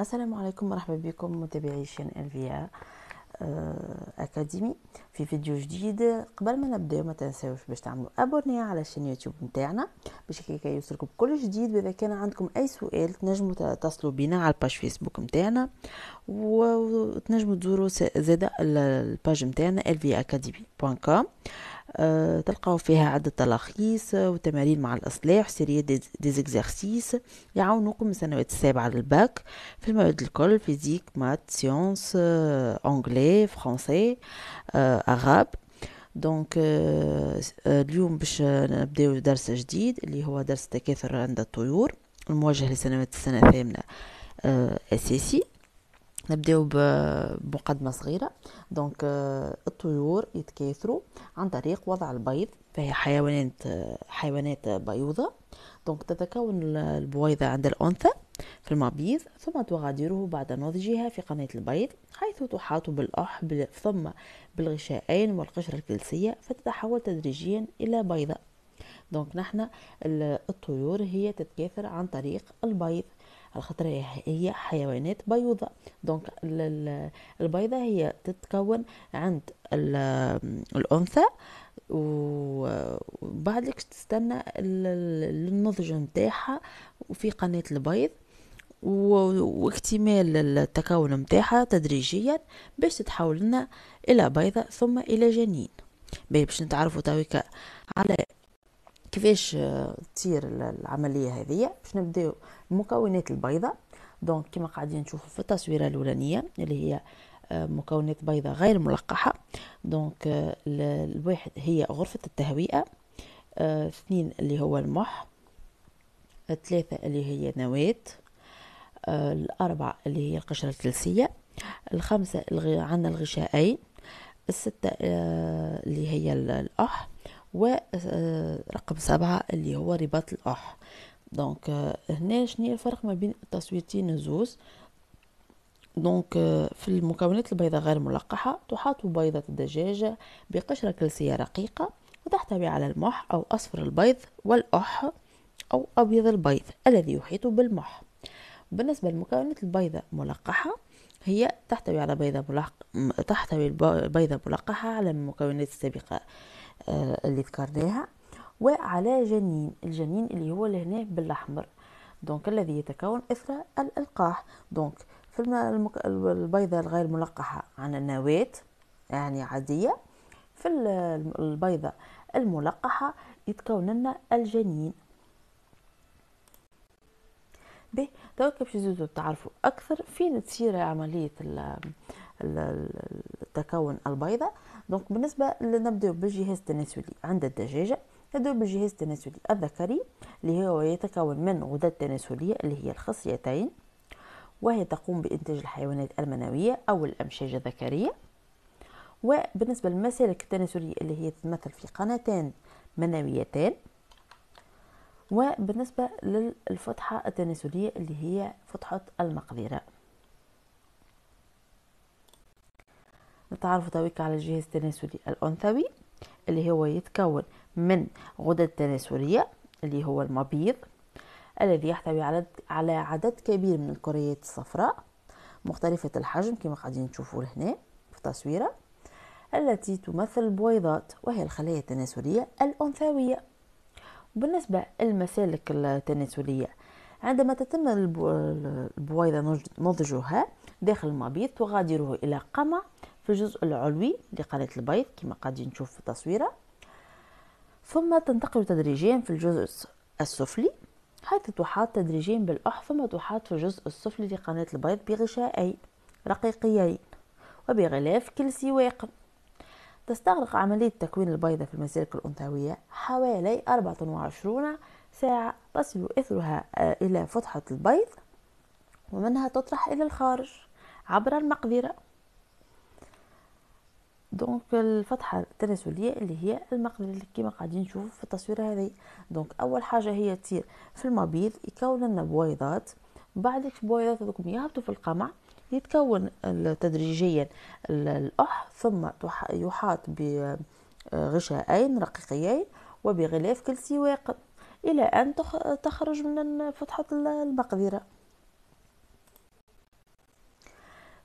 السلام عليكم مرحبا بكم متابعي شان الفيا اكاديمي في فيديو جديد قبل ما نبداو ما تنساوش باش تعملوا ابوني على شان يوتيوب نتاعنا باش كي يوصلكم كل جديد واذا كان عندكم اي سؤال تنجموا تصلوا بنا على الباج فيسبوك نتاعنا وتنجموا تزوروا زاده الباج نتاعنا كوم آه، تلقاو فيها عدة تلخيص وتمارين مع الإصلاح سيرية ديزيكزارسيس يعاونوكم من السنوات السابعة للباك في المواد الكل فيزيك مات سيونس آه، أنجلي فرنسي آه، أغاب دونك اليوم باش نبداو درس جديد اللي هو درس تكاثر عند الطيور الموجه لسنوات السنة الثامنة أساسي نبداو بمقدمه صغيره دونك آه، الطيور يتكاثروا عن طريق وضع البيض فهي حيوانات آه، حيوانات بيوضة دونك تتكون البويضة عند الأنثى في المبيض ثم تغادره بعد نضجها في قناة البيض حيث تحاط بالأحب ثم بالغشائين والقشرة الكلسية فتتحول تدريجيا إلى بيضة دونك نحن الطيور هي تتكاثر عن طريق البيض على خاطر هي حيوانات بيضه دونك البيضة هي تتكون عند الأنثى وبعدك تستنى النضج متاعها في قناة البيض واكتمال التكون متاعها تدريجيا باش تتحول لنا الى بيضه ثم الى جنين باش نتعرفوا تويكا على كيفاش تصير العمليه هذه باش نبداو مكونات البيضة دونك كما قاعدين نشوفوا في التصويره الاولانيه اللي هي آه، مكونات بيضة غير ملقحه دونك آه، الواحد هي غرفه التهويئه آه، اثنين اللي هو المح ثلاثة اللي هي نواة الأربعة اللي هي القشرة الكلسية الخمسة عندنا الغشاءين الستة اللي هي الأح ورقم آه، سبعة اللي هو رباط الأح دونك آه، هنا شنو الفرق ما بين التصويتين الزوز دونك آه، في المكونات البيضاء غير ملقحة تحاط بيضة الدجاج بقشرة كلسية رقيقة وتحتوي على المح أو أصفر البيض والأح أو أبيض البيض الذي يحيط بالمح بالنسبة للمكونات البيضة ملقحة هي تحتوي على بيضة ملق... تحتوي البيضة ملقحة على المكونات السابقة آه، اللي ذكرناها وعلى جنين الجنين اللي هو لهنا بالاحمر دونك الذي يتكون اثر الالقاح دونك في المك... البيضه الغير ملقحه عن النواه يعني عاديه في البيضه الملقحه يتكون لنا الجنين به دونك باش تعرفوا اكثر فين تصير عمليه التكون البيضه دونك بالنسبه لنبداو بالجهاز التناسلي عند الدجاجه نبداو بالجهاز التناسلي الذكري اللي هو يتكون من غدة تناسلية اللي هي الخصيتين وهي تقوم بإنتاج الحيوانات المنوية أو الأمشاج الذكرية وبالنسبة للمسالك التناسلية اللي هي تتمثل في قناتين منويتين وبالنسبة للفتحة التناسلية اللي هي فتحة المقذرة نتعرف تويك على الجهاز التناسلي الأنثوي اللي هو يتكون من غدد تناسلية اللي هو المبيض الذي يحتوي على على عدد كبير من الكريات الصفراء مختلفة الحجم كما قاعدين تشوفوا هنا في التصويرة التي تمثل البويضات وهي الخلايا التناسلية الأنثوية بالنسبة للمسالك التناسلية عندما تتم البويضة نضجها داخل المبيض تغادره إلى قمع في الجزء العلوي لقناة البيض كما قاعدين نشوف في التصويرة ثم تنتقل تدريجيا في الجزء السفلي حيث تحاط تدريجيا بالأح ثم تحاط في الجزء السفلي لقناة البيض بغشائين رقيقيين وبغلاف كلسي واقم تستغرق عملية تكوين البيضة في المسالك الأنثوية حوالي 24 ساعة تصل إثرها آه، إلى فتحة البيض ومنها تطرح إلى الخارج عبر المقذرة دونك euh, الفتحه التناسليه اللي هي المقلله اللي كيما قاعدين نشوفوا في التصويره هذه دونك اول حاجه هي تصير في المبيض يكون لنا بويضات بعد البويضات هذوك يهبطوا في القمع يتكون تدريجيا الاح ثم يحاط بغشاءين آه، رقيقيين وبغلاف كلسي واقد الى ان تخرج من فتحه المقذره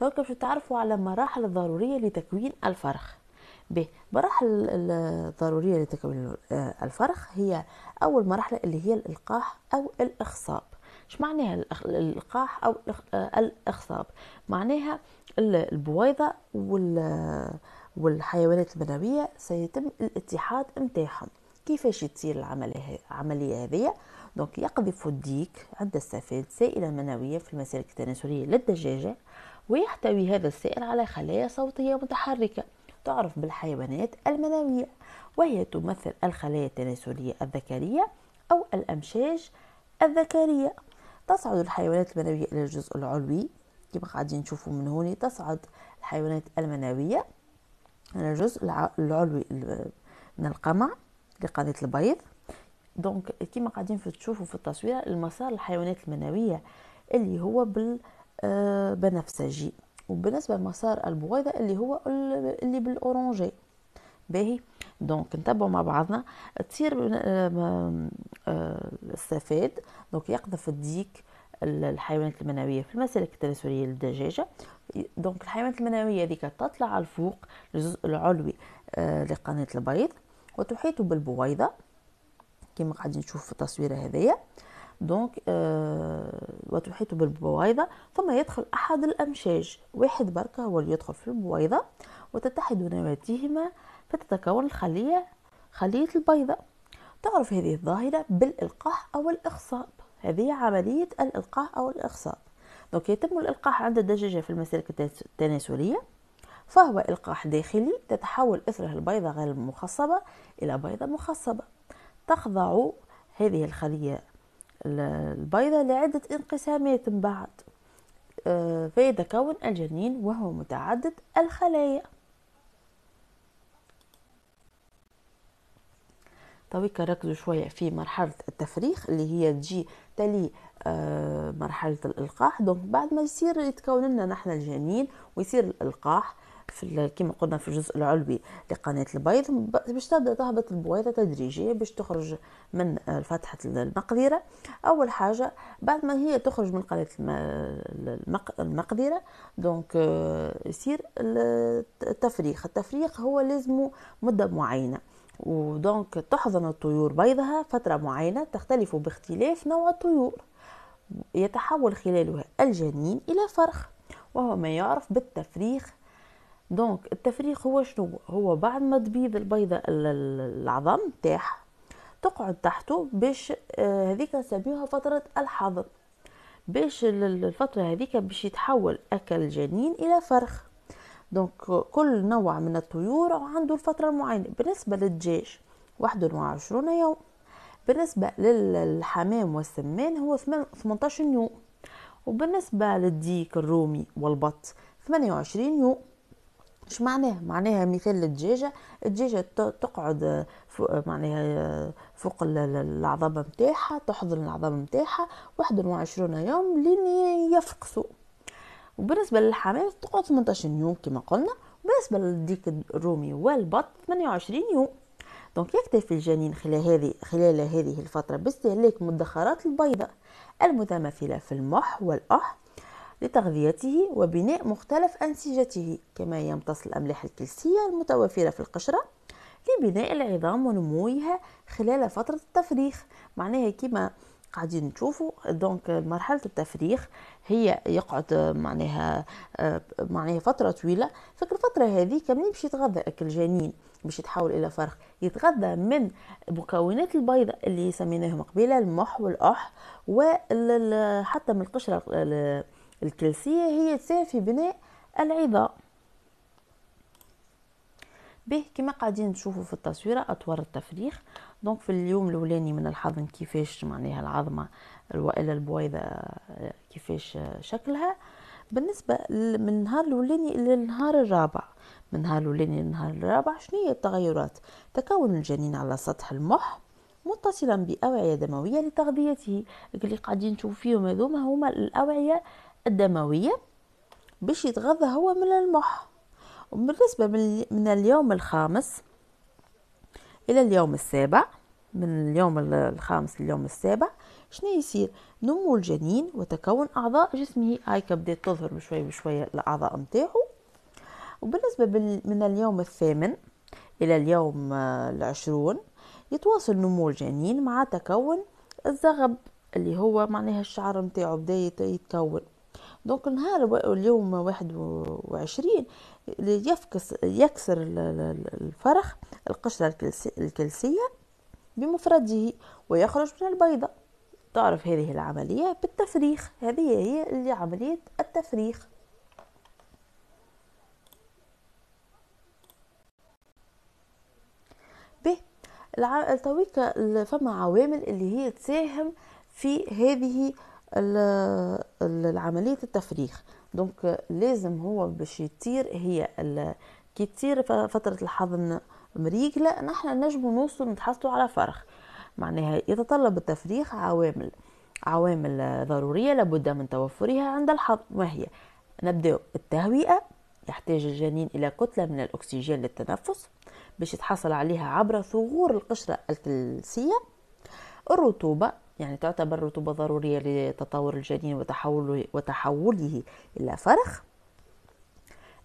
توقف شو تعرفوا على المراحل الضرورية لتكوين الفرخ ب مراحل الضرورية لتكوين آه، الفرخ هي أول مرحلة اللي هي الإلقاح أو الإخصاب ايش معناها الإلقاح أو آه، الإخصاب معناها البويضة وال والحيوانات المنوية سيتم الاتحاد متاعهم كيفاش تصير العملية هذه دونك يقذف الديك عند السفاد سائلة منوية في المسالك التناسلية للدجاجة ويحتوي هذا السائل على خلايا صوتية متحركة تعرف بالحيوانات المنوية وهي تمثل الخلايا التناسلية الذكرية أو الأمشاج الذكرية تصعد الحيوانات المنوية إلى الجزء العلوي كما قاعدين نشوفوا من هنا تصعد الحيوانات المنوية إلى الجزء العلوي من القمع لقناة البيض دونك كما قاعدين تشوفوا في التصوير المسار الحيوانات المنوية اللي هو بال آه، بنفسجي وبالنسبه لمسار البويضه اللي هو اللي بالاورانجي باهي دونك نتبعوا مع بعضنا تصير آه، آه، السفاد دونك يقذف الديك الحيوانات المنويه في المسالك التناسليه للدجاجه دونك الحيوانات المنويه هذيك تطلع على الفوق الجزء العلوي لقناه البيض وتحيط بالبويضه كما قاعدين نشوف في التصويره هذيا دونك آه وتحيط بالبويضة ثم يدخل أحد الأمشاج واحد بركة هو اللي يدخل في البويضة وتتحد نواتيهما فتتكون الخلية خلية البيضة تعرف هذه الظاهرة بالإلقاح أو الإخصاب هذه عملية الإلقاح أو الإخصاب دونك يتم الإلقاح عند الدجاجة في المسالك التناسلية فهو إلقاح داخلي تتحول إثره البيضة غير المخصبة إلى بيضة مخصبة تخضع هذه الخلية البيضة لعدة انقسامات بعد آه، فيتكون الجنين وهو متعدد الخلايا طويك ركزوا شوية في مرحلة التفريخ اللي هي تجي تلي آه، مرحلة الإلقاح دونك بعد ما يصير يتكون لنا نحن الجنين ويصير الإلقاح في كما قلنا في الجزء العلوي لقناة البيض باش تبدا تهبط البويضة تدريجيا باش تخرج من فتحة المقدره أول حاجة بعد ما هي تخرج من قناة المقدرة دونك آه، يصير التفريخ التفريخ هو لازم مدة معينة ودونك تحضن الطيور بيضها فترة معينة تختلف باختلاف نوع الطيور يتحول خلالها الجنين إلى فرخ وهو ما يعرف بالتفريخ دونك التفريخ هو شنو هو بعد ما تبيض البيضه العظم تاعها تقعد تحته باش آه، هذيك نسميوها فتره الحظر باش الفتره هذيك باش يتحول اكل الجنين الى فرخ دونك كل نوع من الطيور عنده الفتره المعينه بالنسبه للدجاج 21 يوم بالنسبه للحمام والسمان هو 18 يوم وبالنسبه للديك الرومي والبط 28 يوم اش معناها معناها مثال الدجاجه الدجاجه تقعد آه، آه، آه، فوق معناها فوق العظام نتاعها تحضن العظام نتاعها 21 يوم لين يفقسوا وبالنسبه للحمام تقعد 18 يوم كما قلنا وبالنسبه للديك الرومي والبط 28 يوم دونك يكتفي الجنين خلال هذه خلال هذه الفتره باستهلاك مدخرات البيضة المتمثله في المح والأح لتغذيته وبناء مختلف أنسجته كما يمتص الأملاح الكلسية المتوافرة في القشرة لبناء العظام ونموها خلال فترة التفريخ معناها كما قاعدين نشوفوا دونك مرحلة التفريخ هي يقعد معناها آه، معناها فترة طويلة فك الفترة هذه كمان باش يتغذى أكل الجنين باش يتحول إلى فرخ يتغذى من مكونات البيضة اللي سميناهم قبيلة المح والأح وحتى من القشرة الكلسية هي تساهم في بناء العظام به كما قاعدين تشوفوا في التصويرة أطوار التفريخ دونك في اليوم الأولاني من الحضن كيفاش معناها العظمة وإلا البويضة آه، كيفاش آه، شكلها بالنسبة من النهار الأولاني إلى النهار الرابع من النهار الأولاني للنهار الرابع شنو هي التغيرات تكون الجنين على سطح المح متصلا بأوعية دموية لتغذيته اللي قاعدين تشوفوا فيهم هذوما هما الأوعية الدموية باش يتغذى هو من المح وبالنسبة من اليوم الخامس إلى اليوم السابع من اليوم الخامس لليوم السابع شنو يصير نمو الجنين وتكون أعضاء جسمه هاي بدأت تظهر بشوي بشوي الأعضاء نتاعو وبالنسبة من اليوم الثامن إلى اليوم آه، العشرون يتواصل نمو الجنين مع تكون الزغب اللي هو معناها الشعر نتاعو بدا يتكون دونك نهار اليوم واحد وعشرين يفكس يكسر الفرخ القشرة الكلسية بمفرده ويخرج من البيضة تعرف هذه العملية بالتفريخ هذه هي اللي عملية التفريخ ب التويكة فما عوامل اللي هي تساهم في هذه العملية التفريخ دونك لازم هو باش يطير هي كي تطير فتره الحضن مريقلة نحن نجم نوصل نتحصلوا على فرخ معناها يتطلب التفريخ عوامل عوامل ضرورية لابد من توفرها عند ما وهي نبدأ التهوئة يحتاج الجنين إلى كتلة من الأكسجين للتنفس باش يتحصل عليها عبر ثغور القشرة التلسية الرطوبة يعني تعتبر رطوبة ضرورية لتطور الجنين وتحوله, وتحوله إلى فرخ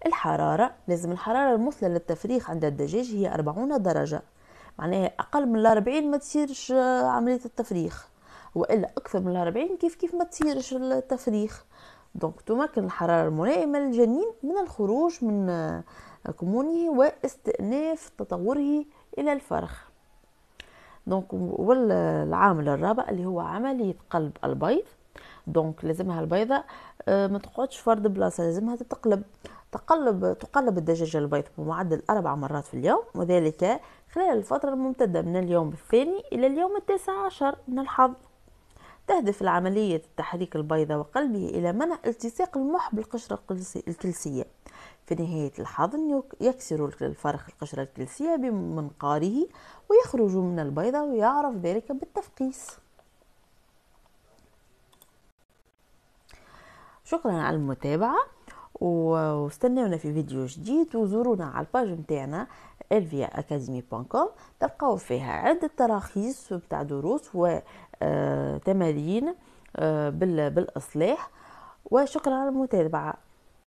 الحرارة لازم الحرارة المثلى للتفريخ عند الدجاج هي 40 درجة معناها أقل من الأربعين ما تصيرش آه، عملية التفريخ وإلا أكثر من الأربعين كيف كيف ما تصيرش التفريخ دونك تمكن الحرارة الملائمة للجنين من الخروج من آه، كمونه واستئناف تطوره إلى الفرخ دونك والعامل الرابع اللي هو عمليه قلب البيض دونك لازمها البيضه آه، ما تقعدش فرد بلاصه لازمها تتقلب تقلب تقلب الدجاجة البيض بمعدل أربع مرات في اليوم وذلك خلال الفترة الممتدة من اليوم الثاني إلى اليوم التاسع عشر من الحظ تهدف العملية تحريك البيضة وقلبه إلى منع التصاق المح بالقشرة الكلسية في نهاية الحضن يكسر الفرخ القشرة الكلسية بمنقاره ويخرج من البيضة ويعرف ذلك بالتفقيس شكرا على المتابعة واستنونا في فيديو جديد وزورونا على الباج متاعنا الفيا اكاديمي كوم تلقاو فيها عدة تراخيص بتاع دروس وتمارين آه، آه، بالإصلاح وشكرا على المتابعة